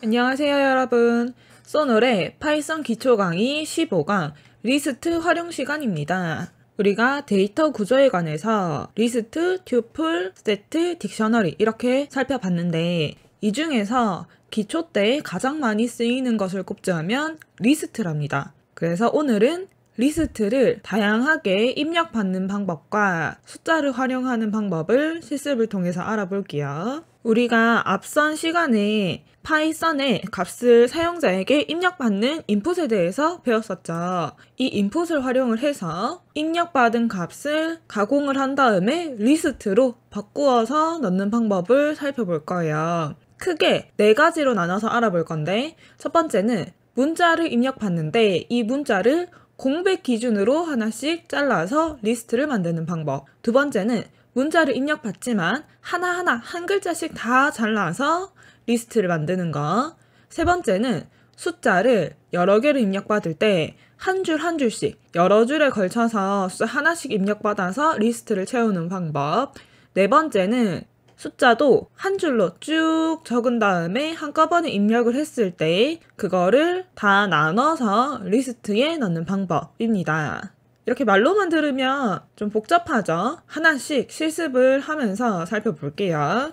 안녕하세요 여러분 써놀의 파이썬 기초 강의 15강 리스트 활용 시간입니다. 우리가 데이터 구조에 관해서 리스트, 튜플, 세트, 딕셔너리 이렇게 살펴봤는데 이 중에서 기초 때 가장 많이 쓰이는 것을 꼽자면 리스트랍니다. 그래서 오늘은 리스트를 다양하게 입력받는 방법과 숫자를 활용하는 방법을 실습을 통해서 알아볼게요. 우리가 앞선 시간에 파이썬의 값을 사용자에게 입력받는 인풋에 대해서 배웠었죠. 이 인풋을 활용을 해서 입력받은 값을 가공을 한 다음에 리스트로 바꾸어서 넣는 방법을 살펴볼 거예요. 크게 네 가지로 나눠서 알아볼 건데 첫 번째는 문자를 입력받는데 이 문자를 공백 기준으로 하나씩 잘라서 리스트를 만드는 방법. 두 번째는 문자를 입력받지만 하나하나 한 글자씩 다 잘라서 리스트를 만드는 거. 세 번째는 숫자를 여러 개로 입력받을 때 한 줄한 한 줄씩 여러 줄에 걸쳐서 하나씩 입력받아서 리스트를 채우는 방법. 네 번째는 숫자도 한 줄로 쭉 적은 다음에 한꺼번에 입력을 했을 때 그거를 다 나눠서 리스트에 넣는 방법입니다. 이렇게 말로만 들으면 좀 복잡하죠? 하나씩 실습을 하면서 살펴볼게요.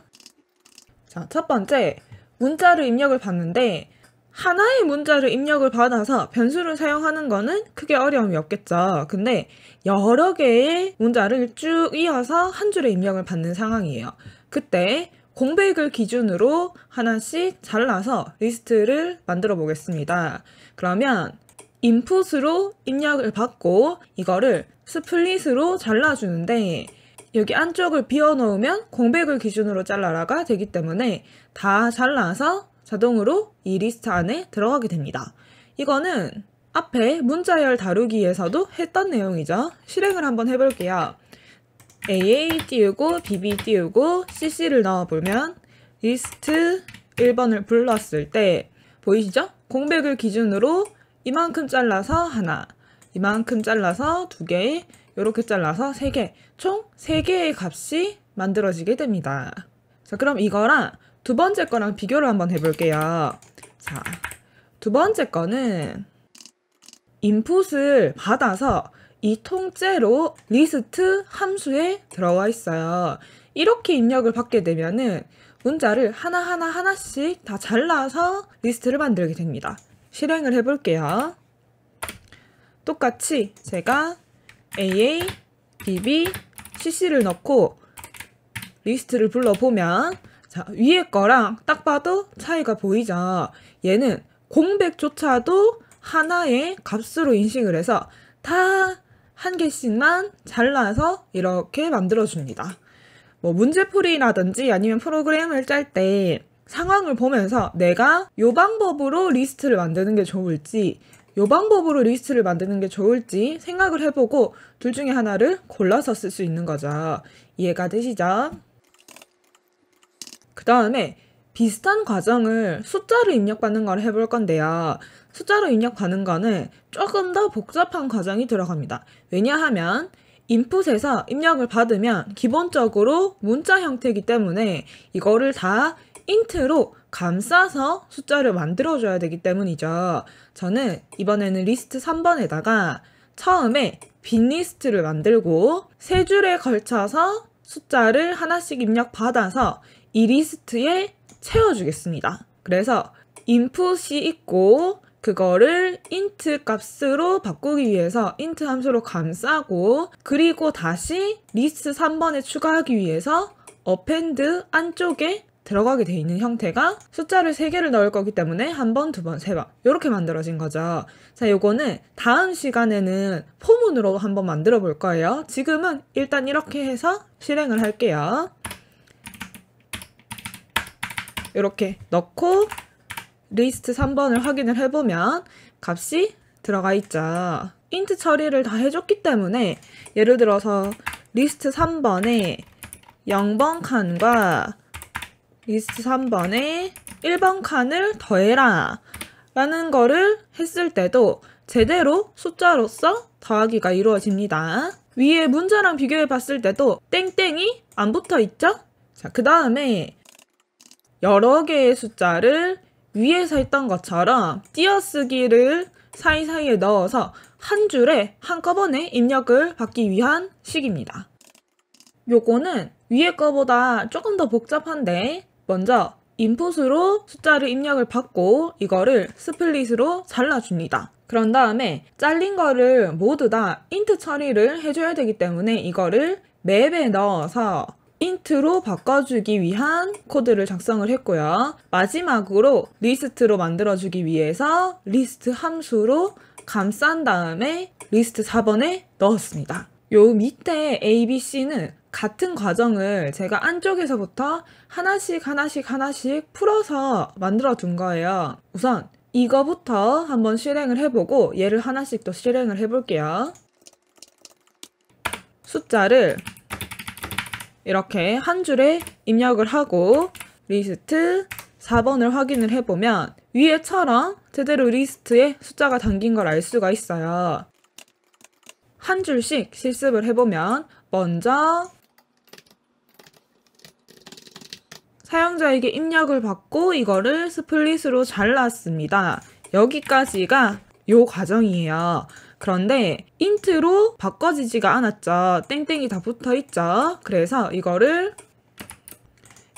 자, 첫 번째, 문자로 입력을 받는데 하나의 문자를 입력을 받아서 변수를 사용하는 거는 크게 어려움이 없겠죠. 근데 여러 개의 문자를 쭉 이어서 한줄의 입력을 받는 상황이에요. 그때 공백을 기준으로 하나씩 잘라서 리스트를 만들어 보겠습니다. 그러면 인풋으로 입력을 받고 이거를 스플릿으로 잘라주는데 여기 안쪽을 비워놓으면 공백을 기준으로 잘라라가 되기 때문에 다 잘라서 자동으로 이 리스트 안에 들어가게 됩니다. 이거는 앞에 문자열 다루기에서도 했던 내용이죠. 실행을 한번 해볼게요. AA 띄우고 BB 띄우고 CC를 넣어보면 리스트 1번을 불렀을 때 보이시죠? 공백을 기준으로 이만큼 잘라서 하나, 이만큼 잘라서 두 개, 이렇게 잘라서 세 개, 총 세 개의 값이 만들어지게 됩니다. 자, 그럼 이거랑 두 번째 거랑 비교를 한번 해볼게요. 자, 두 번째 거는 인풋을 받아서 이 통째로 리스트 함수에 들어와 있어요. 이렇게 입력을 받게 되면은 문자를 하나하나 하나씩 다 잘라서 리스트를 만들게 됩니다. 실행을 해볼게요. 똑같이 제가 AA, BB, CC를 넣고 리스트를 불러보면 자, 위에 거랑 딱 봐도 차이가 보이죠. 얘는 공백조차도 하나의 값으로 인식을 해서 다한 개씩만 잘라서 이렇게 만들어줍니다. 뭐 문제풀이라든지 아니면 프로그램을 짤 때 상황을 보면서 내가 요 방법으로 리스트를 만드는 게 좋을지 요 방법으로 리스트를 만드는 게 좋을지 생각을 해보고 둘 중에 하나를 골라서 쓸 수 있는 거죠. 이해가 되시죠? 그 다음에 비슷한 과정을 숫자로 입력받는 걸 해볼 건데요. 숫자로 입력받는 거는 조금 더 복잡한 과정이 들어갑니다. 왜냐하면 인풋에서 입력을 받으면 기본적으로 문자 형태이기 때문에 이거를 다 인트로 감싸서 숫자를 만들어줘야 되기 때문이죠. 저는 이번에는 리스트 3번에다가 처음에 빈리스트를 만들고 세 줄에 걸쳐서 숫자를 하나씩 입력받아서 이 리스트에 채워주겠습니다. 그래서 인풋이 있고 그거를 int 값으로 바꾸기 위해서 int 함수로 감싸고 그리고 다시 리스트 3번에 추가하기 위해서 append 안쪽에 들어가게 돼 있는 형태가 숫자를 3개를 넣을 거기 때문에 한 번, 두 번, 세 번 이렇게 만들어진 거죠. 자, 요거는 다음 시간에는 포문으로 한번 만들어 볼 거예요. 지금은 일단 이렇게 해서 실행을 할게요. 이렇게 넣고 리스트 3번을 확인을 해보면 값이 들어가 있죠. 인트 처리를 다 해줬기 때문에 예를 들어서 리스트 3번에 0번 칸과 리스트 3번에 1번 칸을 더해라 라는 거를 했을 때도 제대로 숫자로서 더하기가 이루어집니다. 위에 문자랑 비교해 봤을 때도 땡땡이 안 붙어 있죠? 자, 그 다음에 여러 개의 숫자를 위에서 했던 것처럼 띄어쓰기를 사이사이에 넣어서 한 줄에 한꺼번에 입력을 받기 위한 식입니다. 요거는 위에 거보다 조금 더 복잡한데 먼저 인풋으로 숫자를 입력을 받고 이거를 스플릿으로 잘라줍니다. 그런 다음에 잘린 거를 모두 다 인트 처리를 해줘야 되기 때문에 이거를 맵에 넣어서 인트로 바꿔주기 위한 코드를 작성을 했고요. 마지막으로 리스트로 만들어주기 위해서 리스트 함수로 감싼 다음에 리스트 4번에 넣었습니다. 요 밑에 A, B, C는 같은 과정을 제가 안쪽에서부터 하나씩 하나씩 하나씩 풀어서 만들어 둔 거예요. 우선 이거부터 한번 실행을 해보고 얘를 하나씩 또 실행을 해볼게요. 숫자를 이렇게 한 줄에 입력을 하고 리스트 4번을 확인을 해보면 위에처럼 제대로 리스트에 숫자가 담긴 걸 알 수가 있어요. 한 줄씩 실습을 해보면 먼저 사용자에게 입력을 받고 이거를 스플릿으로 잘랐습니다. 여기까지가 요 과정이에요. 그런데 인트로 바꿔지지가 않았죠 땡땡이 다붙어있죠 그래서 이거를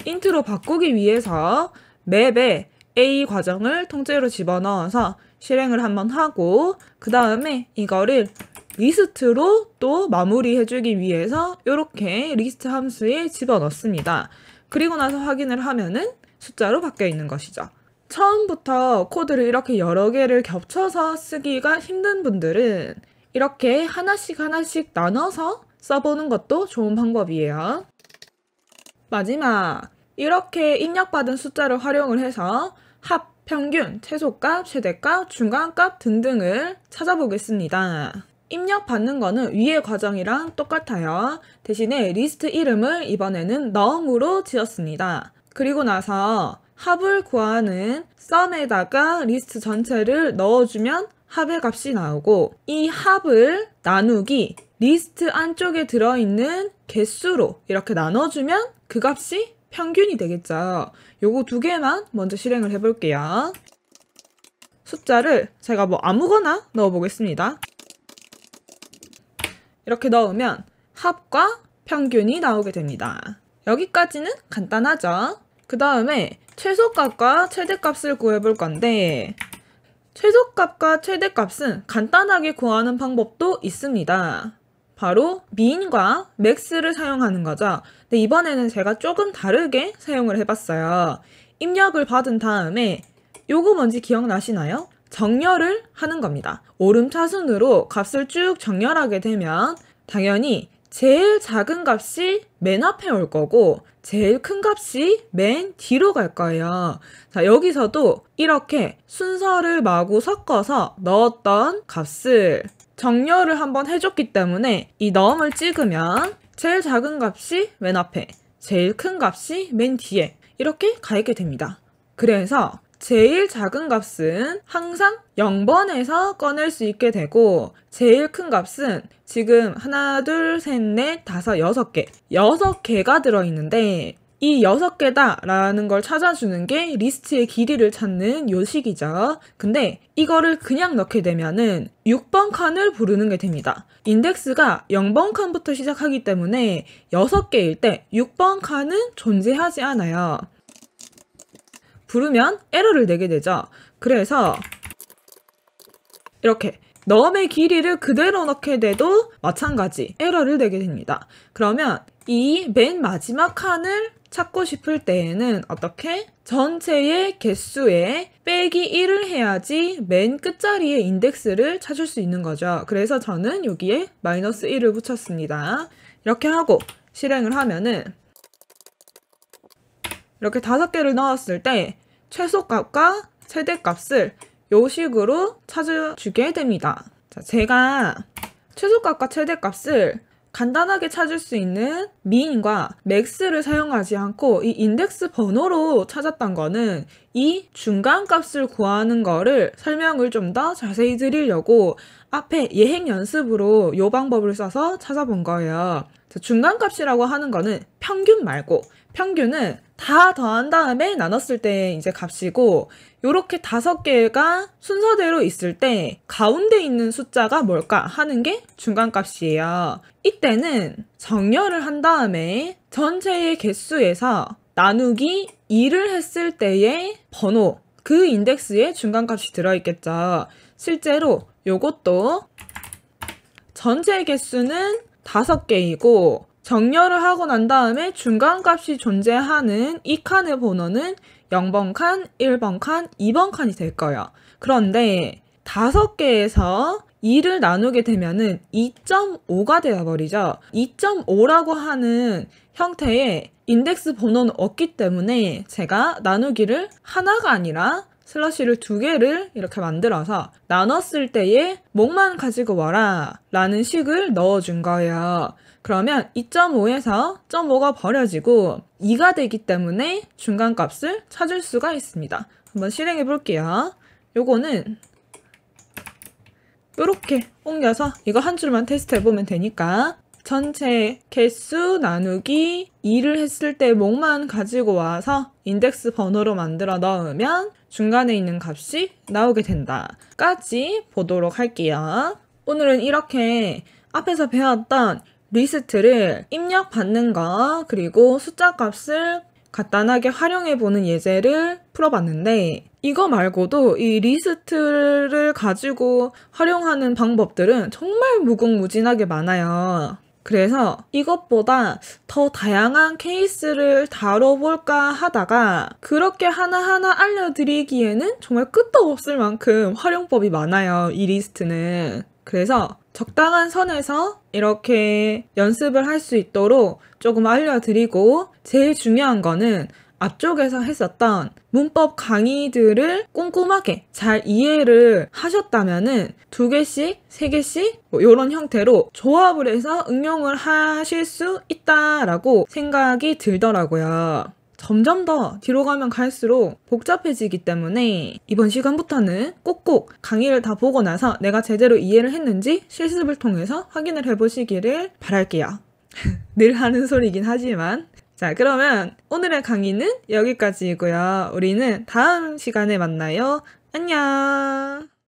인트로 바꾸기 위해서 맵에 A 과정을 통째로 집어넣어서 실행을 한번 하고 그 다음에 이거를 리스트로 또 마무리해주기 위해서 이렇게 리스트 함수에 집어넣습니다. 그리고 나서 확인을 하면은 숫자로 바뀌어 있는 것이죠. 처음부터 코드를 이렇게 여러 개를 겹쳐서 쓰기가 힘든 분들은 이렇게 하나씩 하나씩 나눠서 써보는 것도 좋은 방법이에요. 마지막, 이렇게 입력받은 숫자를 활용을 해서 합, 평균, 최소값, 최대값, 중간값 등등을 찾아보겠습니다. 입력받는 거는 위의 과정이랑 똑같아요. 대신에 리스트 이름을 이번에는 넘으로 지었습니다. 그리고 나서 합을 구하는 썸에다가 리스트 전체를 넣어주면 합의 값이 나오고 이 합을 나누기 리스트 안쪽에 들어있는 개수로 이렇게 나눠주면 그 값이 평균이 되겠죠. 요거 두 개만 먼저 실행을 해볼게요. 숫자를 제가 뭐 아무거나 넣어보겠습니다. 이렇게 넣으면 합과 평균이 나오게 됩니다. 여기까지는 간단하죠? 그 다음에 최소값과 최대값을 구해볼 건데 최소값과 최대값은 간단하게 구하는 방법도 있습니다. 바로 미인과 맥스를 사용하는 거죠. 근데 이번에는 제가 조금 다르게 사용을 해봤어요. 입력을 받은 다음에 요거 뭔지 기억나시나요? 정렬을 하는 겁니다. 오름차순으로 값을 쭉 정렬하게 되면 당연히 제일 작은 값이 맨 앞에 올 거고 제일 큰 값이 맨 뒤로 갈 거예요. 자 여기서도 이렇게 순서를 마구 섞어서 넣었던 값을 정렬을 한번 해줬기 때문에 이 넣음을 찍으면 제일 작은 값이 맨 앞에 제일 큰 값이 맨 뒤에 이렇게 가있게 됩니다. 그래서 제일 작은 값은 항상 0번에서 꺼낼 수 있게 되고 제일 큰 값은 지금 하나, 둘, 셋, 넷, 다섯, 여섯 개 여섯 개가 들어있는데 이 여섯 개다 라는 걸 찾아주는 게 리스트의 길이를 찾는 요식이죠. 근데 이거를 그냥 넣게 되면은 6번 칸을 부르는 게 됩니다. 인덱스가 0번 칸부터 시작하기 때문에 6개일 때 6번 칸은 존재하지 않아요. 부르면 에러를 내게 되죠. 그래서 이렇게 넘의 길이를 그대로 넣게 돼도 마찬가지 에러를 내게 됩니다. 그러면 이 맨 마지막 칸을 찾고 싶을 때에는 어떻게? 전체의 개수에 빼기 1을 해야지 맨 끝자리의 인덱스를 찾을 수 있는 거죠. 그래서 저는 여기에 마이너스 1을 붙였습니다. 이렇게 하고 실행을 하면은 이렇게 다섯 개를 넣었을 때 최소값과 최대값을 요 식으로 찾아주게 됩니다. 자, 제가 최소값과 최대값을 간단하게 찾을 수 있는 미인과 맥스를 사용하지 않고 이 인덱스 번호로 찾았던 거는 이 중간값을 구하는 거를 설명을 좀 더 자세히 드리려고 앞에 예행 연습으로 요 방법을 써서 찾아본 거예요. 중간값이라고 하는 거는 평균 말고 평균은 다 더한 다음에 나눴을 때 이제 값이고 이렇게 다섯 개가 순서대로 있을 때 가운데 있는 숫자가 뭘까 하는 게 중간값이에요. 이때는 정렬을 한 다음에 전체의 개수에서 나누기 2를 했을 때의 번호 그 인덱스에 중간값이 들어있겠죠. 실제로 이것도 전체 개수는 5개이고 정렬을 하고 난 다음에 중간값이 존재하는 이 칸의 번호는 0번 칸, 1번 칸, 2번 칸이 될 거예요. 그런데 5개에서 2를 나누게 되면은 2.5가 되어버리죠. 2.5라고 하는 형태의 인덱스 번호는 없기 때문에 제가 나누기를 하나가 아니라 슬러시를 두 개를 이렇게 만들어서 나눴을 때에 목만 가지고 와라 라는 식을 넣어준 거예요. 그러면 2.5에서 0.5가 버려지고 2가 되기 때문에 중간값을 찾을 수가 있습니다. 한번 실행해 볼게요. 요거는 이렇게 옮겨서 이거 한 줄만 테스트해 보면 되니까 전체 개수 나누기 2를 했을 때 목만 가지고 와서 인덱스 번호로 만들어 넣으면 중간에 있는 값이 나오게 된다 까지 보도록 할게요 오늘은 이렇게 앞에서 배웠던 리스트를 입력받는거 그리고 숫자 값을 간단하게 활용해보는 예제를 풀어봤는데 이거 말고도 이 리스트를 가지고 활용하는 방법들은 정말 무궁무진하게 많아요. 그래서 이것보다 더 다양한 케이스를 다뤄볼까 하다가 그렇게 하나하나 알려드리기에는 정말 끝도 없을 만큼 활용법이 많아요. 이 리스트는. 그래서 적당한 선에서 이렇게 연습을 할 수 있도록 조금 알려드리고 제일 중요한 거는 앞쪽에서 했었던 문법 강의들을 꼼꼼하게 잘 이해를 하셨다면은 두 개씩, 세 개씩 뭐 이런 형태로 조합을 해서 응용을 하실 수 있다라고 생각이 들더라고요. 점점 더 뒤로 가면 갈수록 복잡해지기 때문에 이번 시간부터는 꼭꼭 강의를 다 보고 나서 내가 제대로 이해를 했는지 실습을 통해서 확인을 해보시기를 바랄게요. 늘 하는 소리긴 하지만 자, 그러면 오늘의 강의는 여기까지이고요. 우리는 다음 시간에 만나요. 안녕!